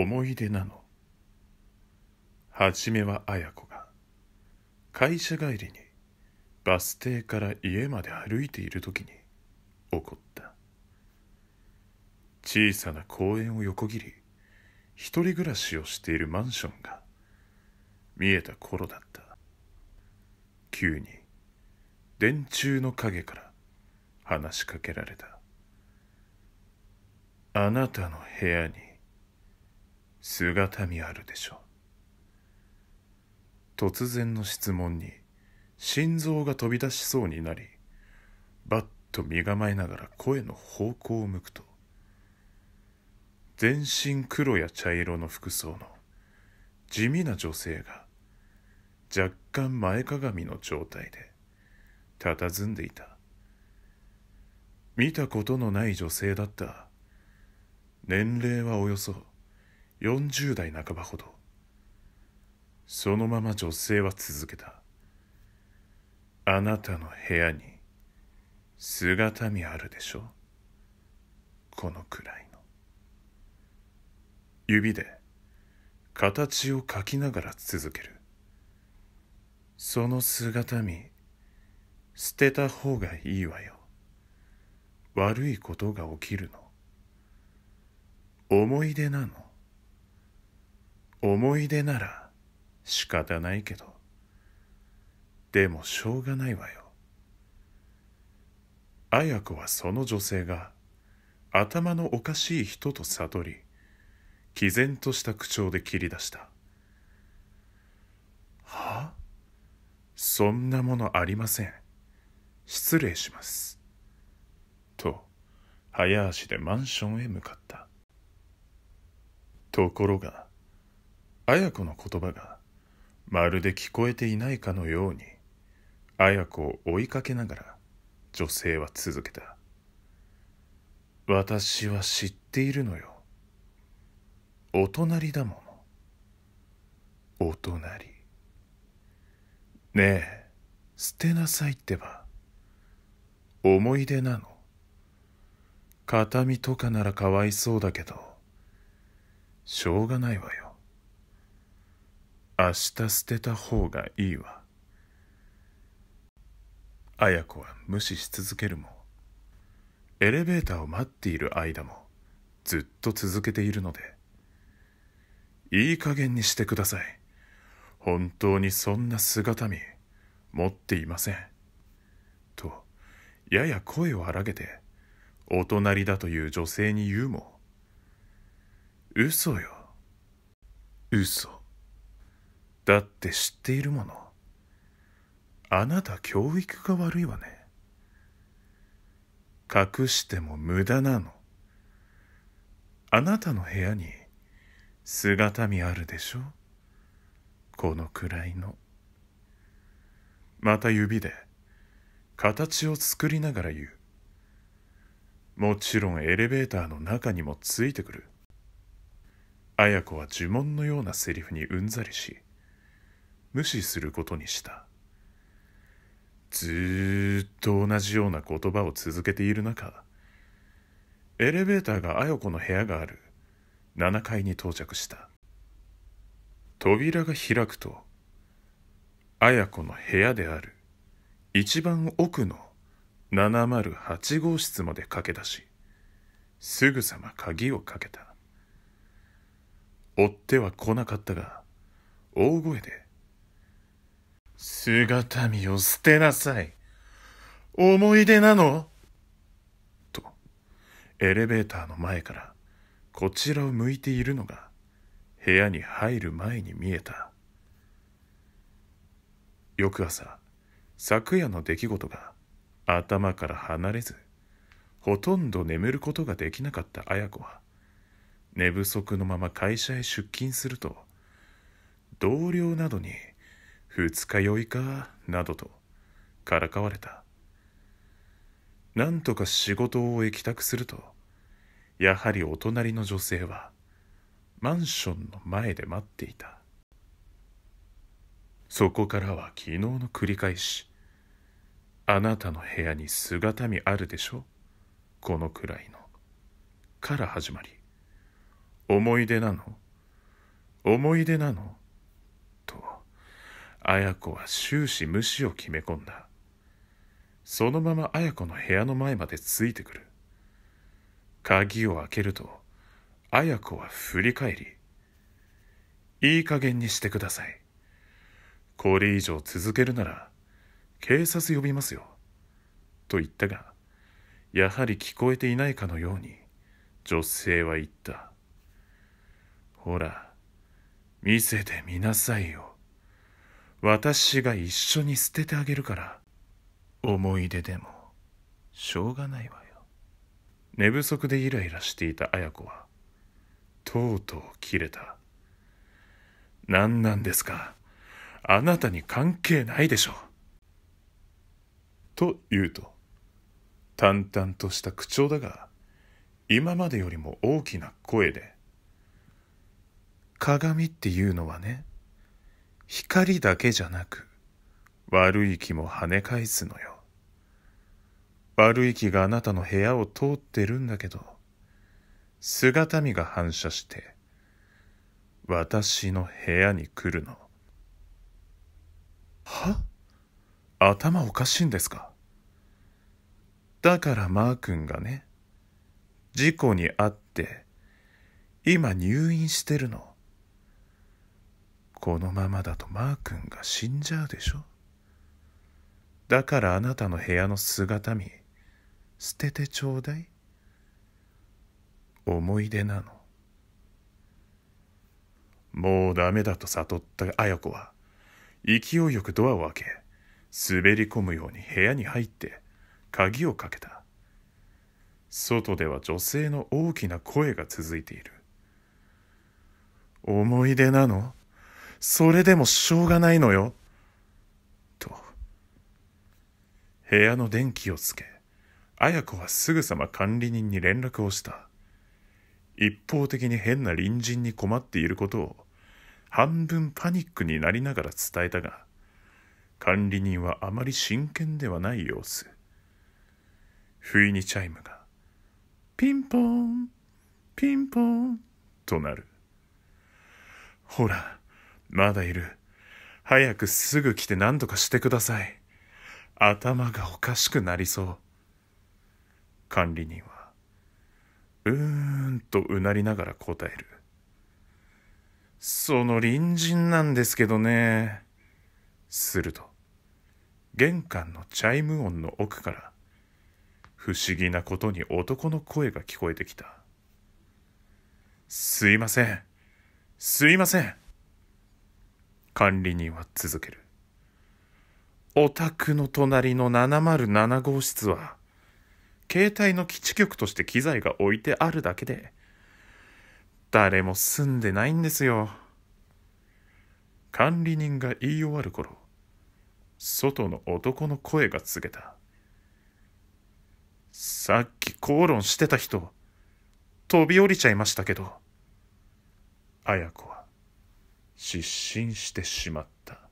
思い出なのはじめは綾子が会社帰りにバス停から家まで歩いている時に起こった小さな公園を横切り一人暮らしをしているマンションが見えた頃だった急に電柱の影から話しかけられたあなたの部屋に姿見あるでしょう突然の質問に心臓が飛び出しそうになりバッと身構えながら声の方向を向くと全身黒や茶色の服装の地味な女性が若干前かがみの状態で佇んでいた見たことのない女性だった年齢はおよそ40代半ばほどそのまま女性は続けたあなたの部屋に姿見あるでしょこのくらいの指で形を書きながら続けるその姿見捨てた方がいいわよ悪いことが起きるの思い出なの思い出なら仕方ないけどでもしょうがないわよ綾子はその女性が頭のおかしい人と悟り毅然とした口調で切り出したはあそんなものありません失礼しますと早足でマンションへ向かったところが綾子の言葉がまるで聞こえていないかのように綾子を追いかけながら女性は続けた私は知っているのよお隣だものお隣ねえ捨てなさいってば思い出なの形見とかならかわいそうだけどしょうがないわよ明日捨てた方がいいわ綾子は無視し続けるもエレベーターを待っている間もずっと続けているのでいい加減にしてください本当にそんな姿見持っていませんとやや声を荒げてお隣だという女性に言うも嘘よ嘘だって知っているもの。あなた教育が悪いわね。隠しても無駄なの。あなたの部屋に姿見あるでしょこのくらいの。また指で形を作りながら言う。もちろんエレベーターの中にもついてくる。綾子は呪文のようなセリフにうんざりし無視することにしたずっと同じような言葉を続けている中エレベーターが綾子の部屋がある7階に到着した扉が開くと綾子の部屋である一番奥の708号室まで駆け出しすぐさま鍵をかけた追っては来なかったが大声で姿見を捨てなさい。思い出なのと、エレベーターの前からこちらを向いているのが部屋に入る前に見えた。翌朝、昨夜の出来事が頭から離れず、ほとんど眠ることができなかった綾子は、寝不足のまま会社へ出勤すると、同僚などに二日酔いかなどとからかわれたなんとか仕事を帰宅するとやはりお隣の女性はマンションの前で待っていたそこからは昨日の繰り返しあなたの部屋に姿見あるでしょこのくらいのから始まり思い出なの思い出なの綾子は終始無視を決め込んだそのまま綾子の部屋の前までついてくる鍵を開けると綾子は振り返りいい加減にしてくださいこれ以上続けるなら警察呼びますよと言ったがやはり聞こえていないかのように女性は言ったほら見せてみなさいよ私が一緒に捨ててあげるから思い出でもしょうがないわよ寝不足でイライラしていた綾子はとうとう切れた何なんですかあなたに関係ないでしょと言うと淡々とした口調だが今までよりも大きな声で鏡っていうのはね光だけじゃなく悪い気も跳ね返すのよ悪い気があなたの部屋を通ってるんだけど姿見が反射して私の部屋に来るのは頭おかしいんですかだからマー君がね事故に遭って今入院してるのこのままだとマー君が死んじゃうでしょだからあなたの部屋の姿見捨ててちょうだい思い出なのもうダメだと悟った綾子は勢いよくドアを開け滑り込むように部屋に入って鍵をかけた外では女性の大きな声が続いている思い出なのそれでもしょうがないのよ。と、部屋の電気をつけ、綾子はすぐさま管理人に連絡をした。一方的に変な隣人に困っていることを、半分パニックになりながら伝えたが、管理人はあまり真剣ではない様子。不意にチャイムが、ピンポーン、ピンポーン、となる。ほら、まだいる。早くすぐ来て何とかしてください。頭がおかしくなりそう。管理人は、うーんとうなりながら答える。その隣人なんですけどね。すると、玄関のチャイム音の奥から、不思議なことに男の声が聞こえてきた。すいません。すいません。管理人は続ける。お宅の隣の707号室は、携帯の基地局として機材が置いてあるだけで、誰も住んでないんですよ。管理人が言い終わる頃、外の男の声が告げた。さっき口論してた人、飛び降りちゃいましたけど。綾子は失神してしまった